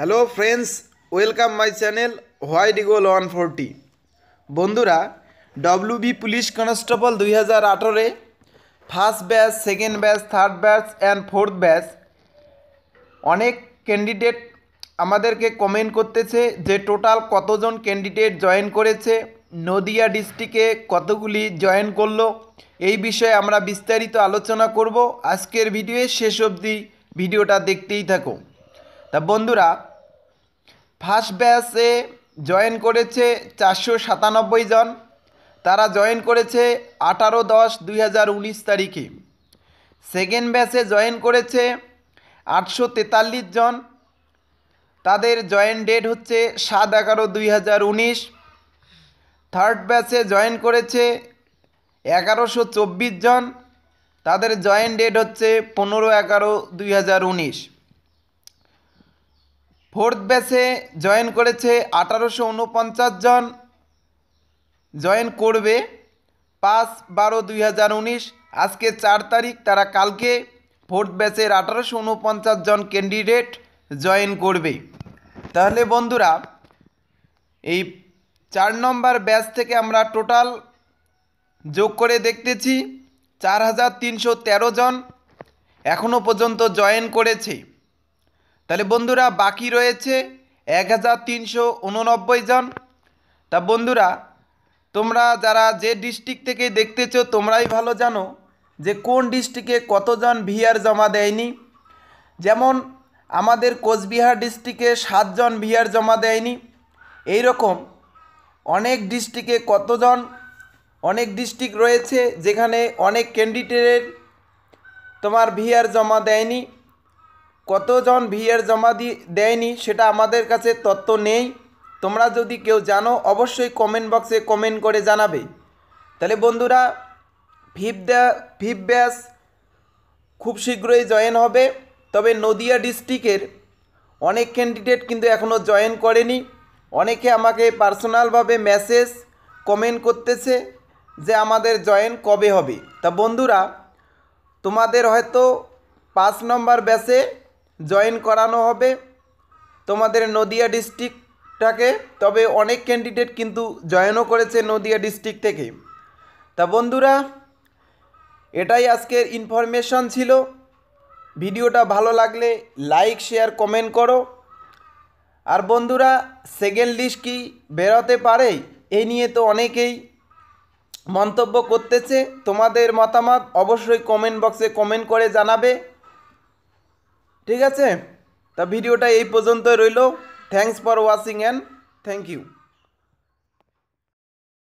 hello friends welcome my channel White Eagle one forty বন্ধুরা WB police constable দুই হাজার আঠেরো first batch second batch third batch and fourth batch অনেক candidate আমাদেরকে comment করতেছে যে টোটাল কতজন ক্যান্ডিডেট জয়েন করেছে নদিয়া ডিস্ট্রিক্টে কতগুলি জয়েন করলো এই বিষয়ে আমরা বিস্তারিত আলোচনা করব আজকের ভিডিওয়ে শেষ অবধি ভিডিওটা দেখতেই থাকো তা বন্ধুরা ফার্স্ট ব্যাচে জয়েন করেছে চারশো সাতানব্বই জন তারা জয়েন করেছে আঠারো দশ দুই হাজার উনিশ তারিখে সেকেন্ড ব্যাচে জয়েন করেছে আটশো তেতাল্লিশ জন তাদের জয়েন ডেট হচ্ছে সাত এগারো দুই হাজার উনিশ থার্ড ব্যাচে জয়েন করেছে এগারোশো চব্বিশ জন তাদের জয়েন ডেট হচ্ছে পনেরো এগারো দুই হাজার উনিশ ফোর্থ ব্যাচে জয়েন করেছে আঠারোশো উনপঞ্চাশ জন জয়েন করবে পাঁচ বারো দুই হাজার উনিশ আজকে চার তারিখ তারা কালকে ফোর্থ ব্যাচের আঠারোশো উনপঞ্চাশ জন ক্যান্ডিডেট জয়েন করবে তাহলে বন্ধুরা এই চার নম্বর ব্যাচ থেকে আমরা টোটাল যোগ করে দেখতেছি চার হাজার তিনশো তেরো জন এখনও পর্যন্ত জয়েন করেছে তাহলে বন্ধুরা বাকি রয়েছে এক হাজার তিনশো উননব্বই জন তা বন্ধুরা তোমরা যারা যে ডিস্ট্রিক্ট থেকে দেখতেছ তোমরাই ভালো জানো যে কোন ডিস্ট্রিক্টে কতজন ভিআর জমা দেয়নি যেমন আমাদের কোচবিহার ডিস্ট্রিক্টে সাতজন ভিআর জমা দেয়নি এই রকম অনেক ডিস্ট্রিক্টে কতজন অনেক ডিস্ট্রিক্ট রয়েছে যেখানে অনেক ক্যান্ডিডেটের তোমার ভিআর জমা দেয়নি কতজন ভিয়ের জমা দি দেয়নি সেটা আমাদের কাছে তথ্য নেই তোমরা যদি কেউ জানো অবশ্যই কমেন্ট বক্সে কমেন্ট করে জানাবে তাহলে বন্ধুরা ফিফ দ্য ফিফ ব্যাস খুব শীঘ্রই জয়েন হবে তবে নদিয়া ডিস্ট্রিক্টের অনেক ক্যান্ডিডেট কিন্তু এখনও জয়েন করেনি অনেকে আমাকে পার্সোনালভাবে মেসেজ কমেন্ট করতেছে যে আমাদের জয়েন কবে হবে তা বন্ধুরা তোমাদের হয়তো পাঁচ নম্বর ব্যাচে জয়েন করানো হবে তোমাদের নদিয়া ডিস্ট্রিক্টটাকে তবে অনেক ক্যান্ডিডেট কিন্তু জয়েনও করেছে নদিয়া ডিস্ট্রিক্ট থেকে তা বন্ধুরা এটাই আজকের ইনফরমেশন ছিল ভিডিওটা ভালো লাগলে লাইক শেয়ার কমেন্ট করো আর বন্ধুরা সেকেন্ড লিস্ট কি বেরোতে পারে এই নিয়ে তো অনেকেই মন্তব্য করতেছে তোমাদের মতামত অবশ্যই কমেন্ট বক্সে কমেন্ট করে জানাবে ঠিক আছে তা ভিডিওটা এই পর্যন্তই রইল thanks for watching and thank you